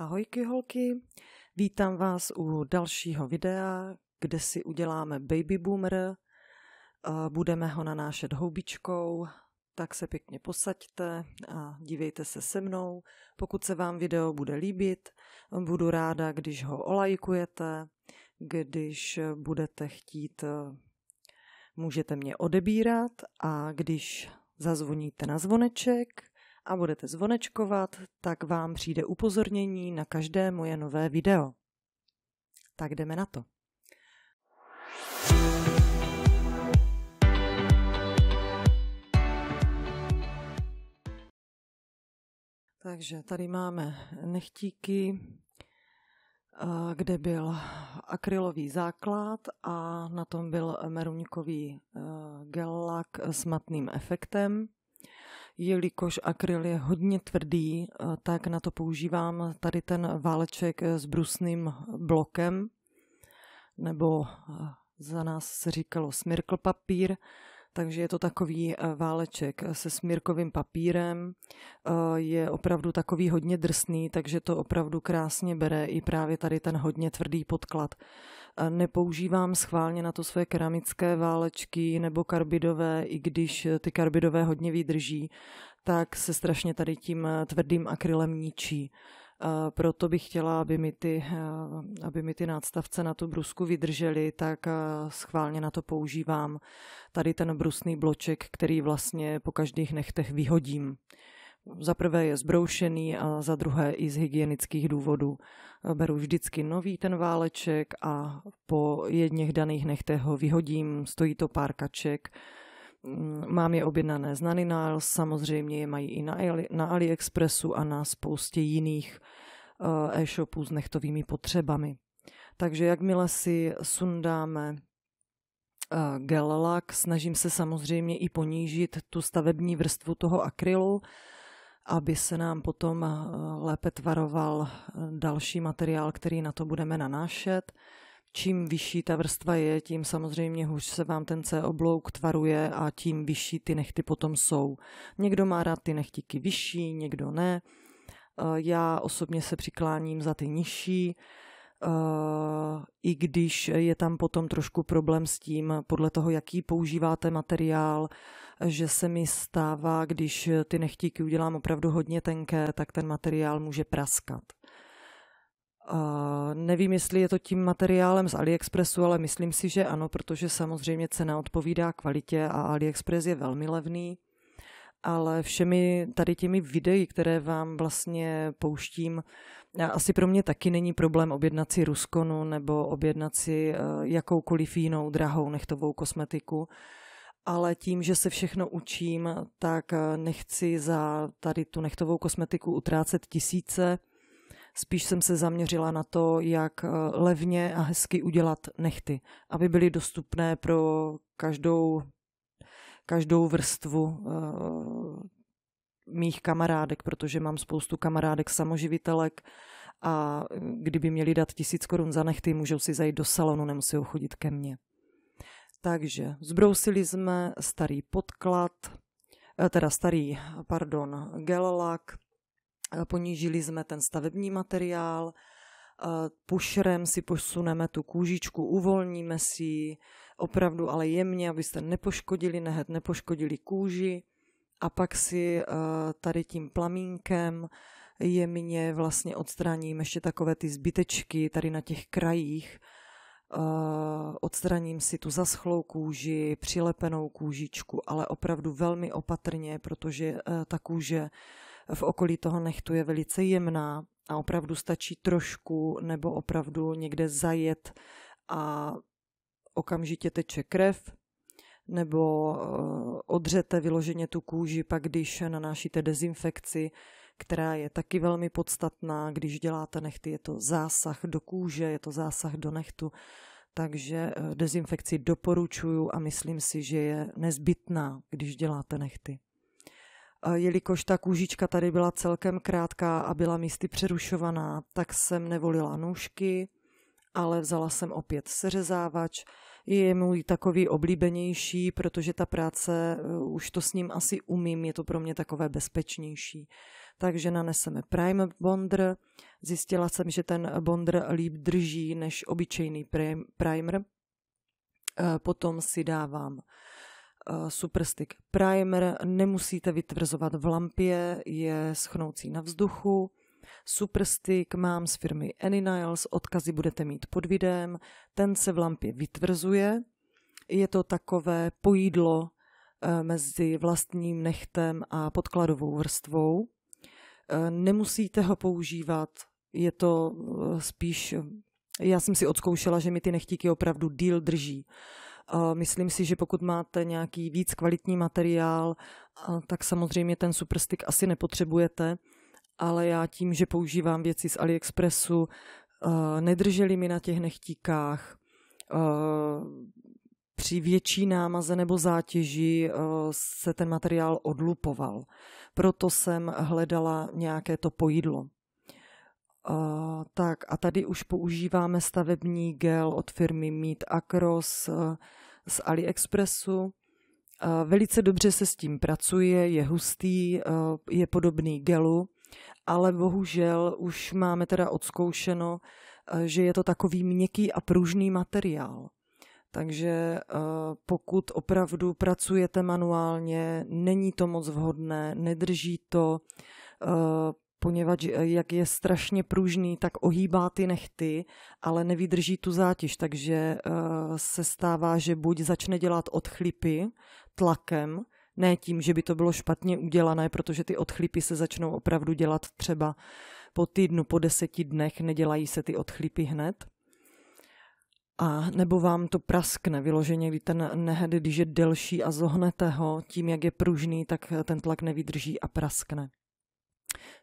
Ahojky holky, vítám vás u dalšího videa, kde si uděláme baby boomer. Eh, budeme ho nanášet houbičkou, tak se pěkně posaďte a dívejte se se mnou. Pokud se vám video bude líbit, budu ráda, když ho olajkujete, když budete chtít, eh, můžete mě odebírat a když zazvoníte na zvoneček, a budete zvonečkovat, tak vám přijde upozornění na každé moje nové video. Tak jdeme na to. Takže tady máme nechtíky, eh, kde byl akrylový základ a na tom byl meruňkový eh, gelak s matným efektem jelikož akryl je hodně tvrdý, eh, tak na to používám tady ten váleček s brusným blokem, nebo eh, za nás se říkalo smirkl papír, takže je to takový eh, váleček eh, se smírkovým papírem, eh, je opravdu takový hodně drsný, takže to opravdu krásně bere i právě tady ten hodně tvrdý podklad. Nepoužívám schválně na to své keramické válečky nebo karbidové, i když ty karbidové hodně vydrží, tak se strašně tady tím tvrdým akrylem ničí. Proto bych chtěla, aby mi ty, eh, aby mi ty nádstavce na tu brusku vydržely, tak eh, schválně na to používám tady ten brusný bloček, který vlastně po každých nechtech vyhodím. Za prvé je zbroušený a za druhé i z hygienických důvodů. Eh, beru vždycky nový ten váleček a po jedněch daných nechtech ho vyhodím, stojí to pár kaček Mm, mám je objednané z Nanny Niles, samozřejmě je mají i na, Ali, na AliExpressu a na spoustě jiných eh, e-shopů s nechtovými potřebami. Takže jakmile si sundáme eh, gel lak, snažím se samozřejmě i ponížit tu stavební vrstvu toho akrylu, aby se nám potom eh, lépe tvaroval další materiál, který na to budeme nanášet. Čím vyšší ta vrstva je, tím samozřejmě hůř se vám ten C oblouk tvaruje a tím vyšší ty nechty potom jsou. Někdo má rád ty nechtíky vyšší, někdo ne. Eh, já osobně se přikláním za ty nižší, eh, i když je tam potom trošku problém s tím, podle toho, jaký používáte materiál, že se mi stává, když ty nechtíky udělám opravdu hodně tenké, tak ten materiál může praskat nevím, jestli je to tím materiálem z AliExpressu, ale myslím si, že ano, protože samozřejmě cena odpovídá kvalitě a AliExpress je velmi levný. Ale všemi tady těmi videí, které vám vlastně pouštím, asi pro mě taky není problém objednat si ruskonu nebo objednat si eh, jakoukoliv jinou drahou nechtovou kosmetiku ale tím, že se všechno učím, tak eh, nechci za tady tu nechtovou kosmetiku utrácet tisíce Spíš jsem se zaměřila na to, jak eh, levně a hezky udělat nechty, aby byly dostupné pro každou, každou vrstvu eh, mých kamarádek, protože mám spoustu kamarádek samoživitelek a eh, kdyby měli dát tisíc korun za nechty, můžou si zajít do salonu, nemusí chodit ke mně. Takže zbrousili jsme starý podklad, teda starý, pardon, lak. Eh, ponížili jsme ten stavební materiál, eh, pušrem si posuneme tu kůžičku, uvolníme si ji opravdu ale jemně, abyste nepoškodili nehet, nepoškodili kůži a pak si eh, tady tím plamínkem jemně vlastně odstraním ještě takové ty zbytečky tady na těch krajích, odstraním si tu zaschlou kůži, přilepenou kůžičku, ale opravdu velmi opatrně, protože ta kůže v okolí toho nechtu je velice jemná a opravdu stačí trošku nebo opravdu někde zajet a okamžitě teče krev, nebo eh, odřete vyloženě tu kůži, pak když nanášíte dezinfekci, která je taky velmi podstatná, když děláte nechty, je to zásah do kůže, je to zásah do nechtu, takže eh, dezinfekci doporučuju a myslím si, že je nezbytná, když děláte nechty jelikož ta kůžička tady byla celkem krátká a byla místy přerušovaná, tak jsem nevolila nůžky, ale vzala jsem opět seřezávač. Je můj takový oblíbenější, protože ta práce, eh, už to s ním asi umím, je to pro mě takové bezpečnější. Takže naneseme Prime Bonder. Zjistila jsem, že ten Bonder líp drží než obyčejný primer. Eh, potom si dávám Eh, Superstick Primer nemusíte vytvrzovat v lampě, je schnoucí na vzduchu. Superstick mám z firmy Anyniles, odkazy budete mít pod videem. Ten se v lampě vytvrzuje. Je to takové pojídlo eh, mezi vlastním nechtem a podkladovou vrstvou. Eh, nemusíte ho používat, je to spíš já jsem si odzkoušela, že mi ty nechtíky opravdu díl drží. Myslím si, že pokud máte nějaký víc kvalitní materiál, tak samozřejmě ten superstick asi nepotřebujete, ale já tím, že používám věci z AliExpressu, nedrželi mi na těch nechtíkách, při větší námaze nebo zátěži se ten materiál odlupoval. Proto jsem hledala nějaké to pojídlo. Uh, tak a tady už používáme stavební gel od firmy Meat Across. uh, z AliExpressu. Eh, velice dobře se s tím pracuje, je hustý, eh, je podobný gelu, ale bohužel už máme teda odzkoušeno, eh, že je to takový měkký a pružný materiál. Takže pokud opravdu pracujete manuálně, není to moc vhodné, nedrží to, poněvadž eh, jak je strašně pružný, tak ohýbá ty nechty, ale nevydrží tu zátěž, takže eh, se stává, že buď začne dělat odchlipy tlakem, ne tím, že by to bylo špatně udělané, protože ty odchlipy se začnou opravdu dělat třeba po týdnu, po deseti dnech, nedělají se ty odchlipy hned. A nebo vám to praskne vyloženě, kdy ten nehed, když je delší a zohnete ho, tím, jak je pružný, tak ten tlak nevydrží a praskne.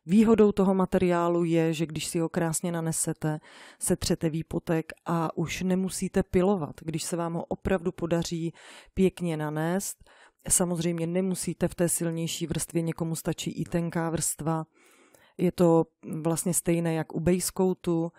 Výhodou toho materiálu je, že když si ho krásně nanesete, setřete výpotek a už nemusíte pilovat. Když se vám ho opravdu podaří pěkně nanést, samozřejmě nemusíte v té silnější vrstvě, někomu stačí i tenká vrstva. Je to vlastně stejné jak u basecoatu,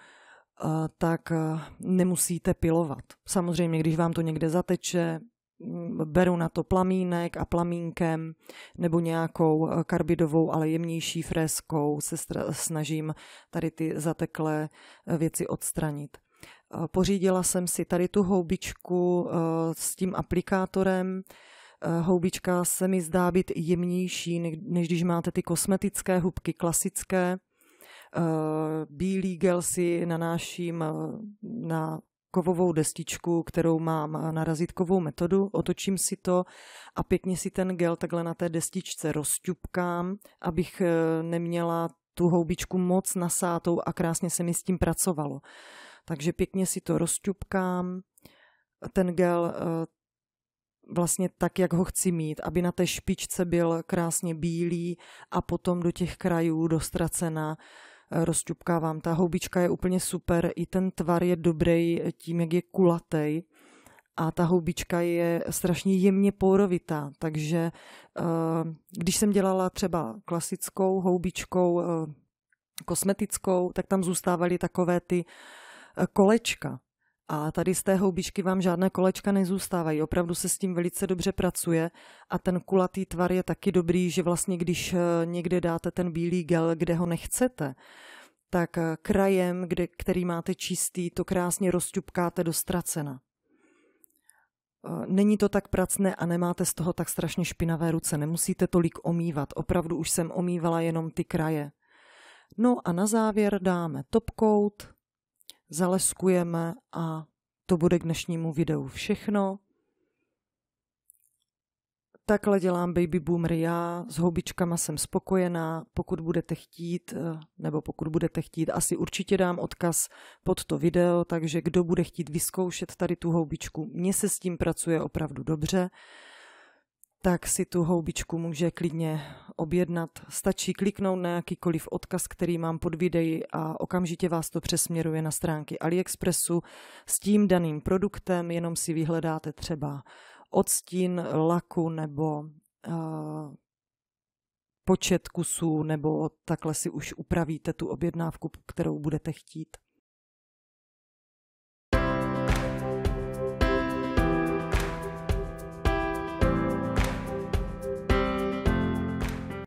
eh, tak eh, nemusíte pilovat. Samozřejmě, když vám to někde zateče, Mm, beru na to plamínek a plamínkem nebo nějakou eh, karbidovou, ale jemnější freskou se snažím tady ty zateklé eh, věci odstranit. Eh, pořídila jsem si tady tu houbičku s tím aplikátorem. Houbička se mi zdá být jemnější, než když máte ty kosmetické hubky klasické. Bílý gel si nanáším na kovovou destičku, kterou mám eh, na razítkovou metodu, otočím si to a pěkně si ten gel takhle na té destičce rozťupkám, abych eh, neměla tu houbičku moc nasátou a krásně se mi s tím pracovalo. Takže pěkně si to rozťupkám, ten gel eh, vlastně tak, jak ho chci mít, aby na té špičce byl krásně bílý a potom do těch krajů dostracena rozťupkávám. Ta houbička je úplně super, i ten tvar je dobrý tím, jak je kulatý a ta houbička je strašně jemně pórovitá, takže eh, když jsem dělala třeba klasickou houbičkou eh, kosmetickou, tak tam zůstávaly takové ty eh, kolečka, a tady z té houbičky vám žádné kolečka nezůstávají, opravdu se s tím velice dobře pracuje a ten kulatý tvar je taky dobrý, že vlastně když eh, někde dáte ten bílý gel, kde ho nechcete, tak eh, krajem, kde, který máte čistý, to krásně rozťupkáte do ztracena. Eh, není to tak pracné a nemáte z toho tak strašně špinavé ruce, nemusíte tolik omývat, opravdu už jsem omývala jenom ty kraje. No a na závěr dáme top coat, zaleskujeme a to bude k dnešnímu videu všechno. Takhle dělám baby boomer já, s houbičkama jsem spokojená, pokud budete chtít, eh, nebo pokud budete chtít, asi určitě dám odkaz pod to video, takže kdo bude chtít vyzkoušet tady tu houbičku, mně se s tím pracuje opravdu dobře tak si tu houbičku může klidně objednat. Stačí kliknout na jakýkoliv odkaz, který mám pod videí a okamžitě vás to přesměruje na stránky AliExpressu s tím daným produktem, jenom si vyhledáte třeba odstín laku nebo uh, počet kusů, nebo takhle si už upravíte tu objednávku, kterou budete chtít.